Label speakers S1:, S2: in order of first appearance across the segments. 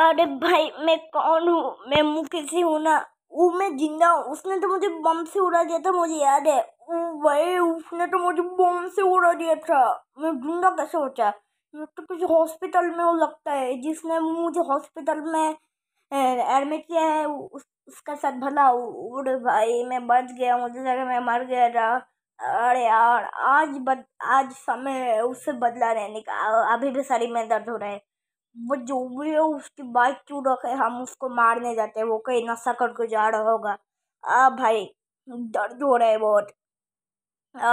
S1: अरे भाई मैं कौन हूँ मैं मुँह से हूँ ना वो मैं जिंदा हूँ उसने तो मुझे बम से उड़ा दिया था मुझे याद है वो भाई उसने तो मुझे बम से उड़ा दिया था मैं जिंदा कैसे हो जाए तो कुछ हॉस्पिटल में वो लगता है जिसने मुझे हॉस्पिटल में एडमिट किया है उस, उसका साथ भला उड़े भाई मैं बच गया मुझे लगा मैं मर गया था अरे यार आज बद आज समय उससे बदला रहने का अभी भी सारी में दर्द हो रहा है वो जो भी है उसकी बाइक क्यों रखे हम उसको मारने जाते हैं वो कहीं नशा करके जा रहा होगा आ भाई दर्द हो रहा है बहुत आ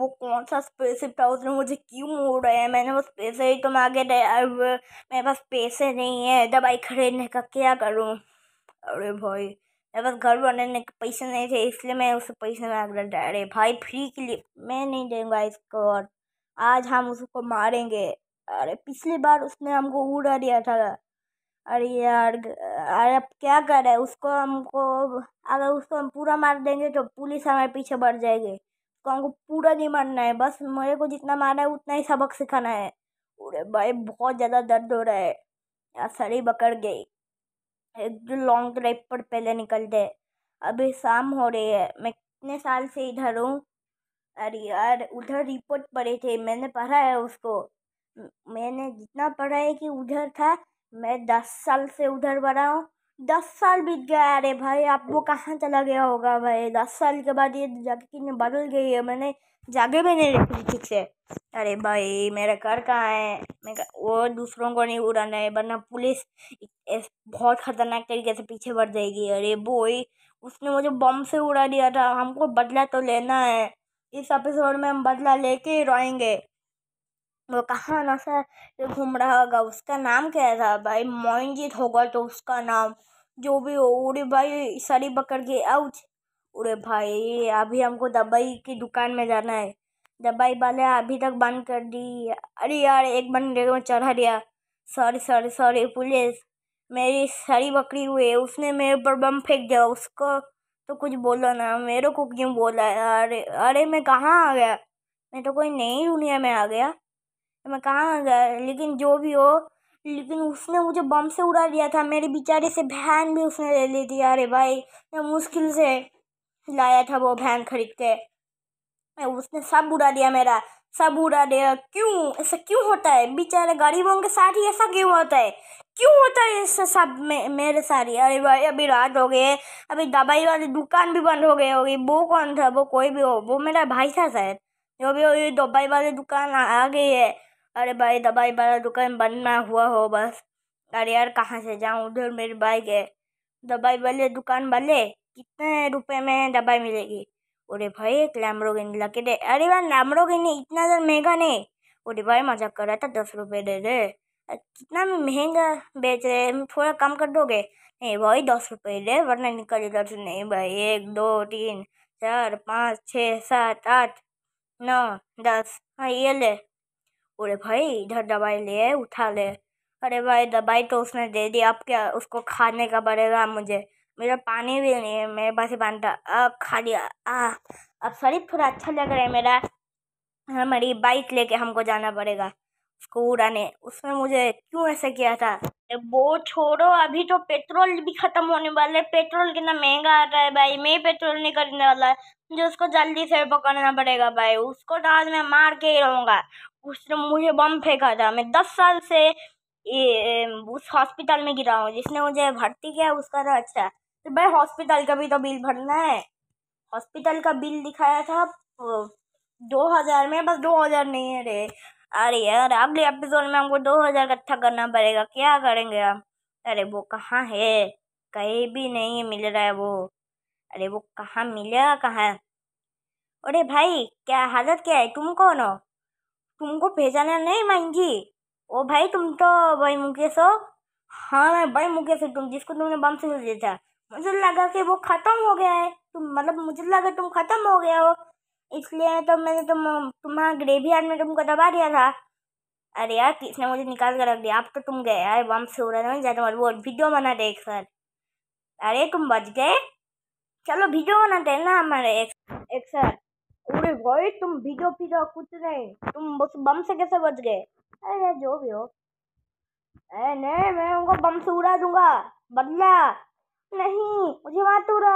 S1: वो कौन सा स्पेसशिप था उसने मुझे क्यों मोड़ रहे हैं मैंने बस पैसे ही तो मांगे थे अब मेरे पास पैसे नहीं है दवाई खरीदने का क्या करूँ अरे भाई मेरे पास घर बनाने के पैसे नहीं थे इसलिए मैं उससे पैसे मांग रहा था अरे भाई फ्री के लिए मैं नहीं दूंगा इसको और आज हम उसको मारेंगे अरे पिछली बार उसने हमको उड़ा दिया था अरे यार अरे अब क्या करे उसको हमको अगर उसको हम पूरा मार देंगे तो पुलिस हमारे पीछे बढ़ जाएगी उसको हमको पूरा नहीं मारना है बस मेरे को जितना मारा है उतना ही सबक सिखाना है अरे भाई बहुत ज़्यादा दर्द हो रहा है यार सड़ी बकड़ गई एक जो लॉन्ग ड्राइव पर पहले निकल दे अभी शाम हो रही है मैं कितने साल से इधर हूँ अरे यार उधर रिपोर्ट पड़े थे मैंने पढ़ा है उसको मैंने जितना पढ़ा है कि उधर था मैं दस साल से उधर बड़ा हूँ दस साल बीत गया अरे भाई आप वो कहाँ चला गया होगा भाई दस साल के बाद ये जगह कितनी बदल गई है मैंने जगह भी नहीं रखी ठीक से अरे भाई मेरा घर कहाँ है मैं वो दूसरों को नहीं उड़ाना है वरना पुलिस बहुत ख़तरनाक तरीके से पीछे बढ़ जाएगी अरे बोई उसने मुझे बम से उड़ा दिया था हमको बदला तो लेना है इस एपिसोड में हम बदला लेके ही रोएंगे वो कहाँ ना सर घूम रहा होगा उसका नाम क्या था भाई मोइनजीत होगा तो उसका नाम जो भी हो उड़े भाई सड़ी पकड़ के आउच उड़े भाई अभी हमको दवाई की दुकान में जाना है दवाई वाले अभी तक बंद कर दी अरे यार एक बंदे में चढ़ा दिया सॉरी सॉरी सॉरी पुलिस मेरी सारी बकरी हुई है उसने मेरे ऊपर बम फेंक दिया उसको तो कुछ बोला ना मेरे को क्यों बोला अरे अरे मैं कहाँ आ गया मैं तो कोई नई दुनिया में आ गया तो मैं कहाँ गया लेकिन जो भी हो लेकिन उसने मुझे बम से उड़ा दिया था मेरे बेचारे से बहन भी उसने ले ली थी अरे भाई मैं मुश्किल से लाया था वो बहन खरीद के उसने सब उड़ा दिया मेरा सब उड़ा दिया क्यों ऐसा क्यों होता है बेचारे गरीबों के साथ ही ऐसा क्यों होता है क्यों होता है ऐसा सब मे, मेरे साथ ही अरे भाई अभी रात हो गए अभी दवाई वाली दुकान भी बंद हो गई होगी वो कौन था वो कोई भी हो वो मेरा भाई था शायद जो भी हो ये दवाई वाली दुकान आ गई है अरे भाई दवाई वाला दुकान बनना हुआ हो बस अरे यार कहाँ से जाऊँ उधर मेरी बाइक है दवाई वाले दुकान वाले कितने रुपए में दवाई मिलेगी अरे भाई एक लैमरोगिनी लगे के दे अरे भाई लैमरोगिनी इतना ज़्यादा महंगा नहीं अरे भाई मजाक कर रहा था दस रुपये दे दे कितना महंगा बेच रहे थोड़ा कम कर दोगे नहीं भाई दस रुपये दे वरना निकल इधर से नहीं भाई एक दो तीन चार पाँच छः सात आठ नौ दस हाँ ये ले बोले भाई इधर दवाई ले उठा ले अरे भाई दवाई तो उसने दे दी अब क्या उसको खाने का पड़ेगा मुझे मेरा पानी भी नहीं है मेरे पास ही था अब खा लिया आ, अब शरीर थोड़ा अच्छा लग रहा है मेरा हमारी बाइक लेके हमको जाना पड़ेगा उसको उड़ाने उसने मुझे क्यों ऐसा किया था वो छोड़ो अभी तो पेट्रोल भी ख़त्म होने वाला है पेट्रोल कितना महंगा आ रहा है भाई मैं पेट्रोल नहीं करने वाला मुझे उसको जल्दी से पकड़ना पड़ेगा भाई उसको तो आज मैं मार के ही रहूँगा उसने मुझे बम फेंका था मैं दस साल से ये उस हॉस्पिटल में गिरा हूँ जिसने मुझे भर्ती किया उसका था अच्छा तो भाई हॉस्पिटल का भी तो बिल भरना है हॉस्पिटल का बिल दिखाया था दो हज़ार में बस दो हज़ार नहीं है रे अरे यार अगले एपिसोड में हमको दो हज़ार इकट्ठा करना पड़ेगा क्या करेंगे हम अरे वो कहाँ है कहीं भी नहीं मिल रहा है वो अरे वो कहाँ मिलेगा कहाँ अरे भाई क्या हालत क्या है तुम कौन हो तुमको पहचाना नहीं मांगी ओ भाई तुम तो भाई मुकेश हो हाँ मैं भाई मुकेश हूँ तुम जिसको तुमने बम से भेजा था मुझे लगा कि वो ख़त्म हो गया है तुम मतलब मुझे लगा तुम ख़त्म हो गया हो इसलिए तो मैंने तुम तुम्हारा ग्रेवी यार्ड में तुमको दबा दिया था अरे यार किसने मुझे निकाल कर रख दिया अब तो तुम गए यार बम से हो उड़ा नहीं जाते वो वीडियो बनाते एक सर अरे तुम बच गए चलो वीडियो बनाते हैं ना हमारे एक, एक सर अरे भाई तुम भीजो भीजो कुछ नहीं तुम बस बम से कैसे बच गए अरे जो भी हो अरे नहीं मैं उनको बम से उड़ा दूंगा बदला नहीं मुझे मत उड़ा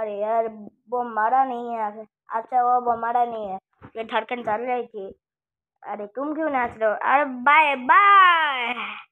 S1: अरे यार वो मारा नहीं है अच्छा वो वो मारा नहीं है ये धड़कन चल रही थी अरे तुम क्यों नाच रहे हो अरे बाय बाय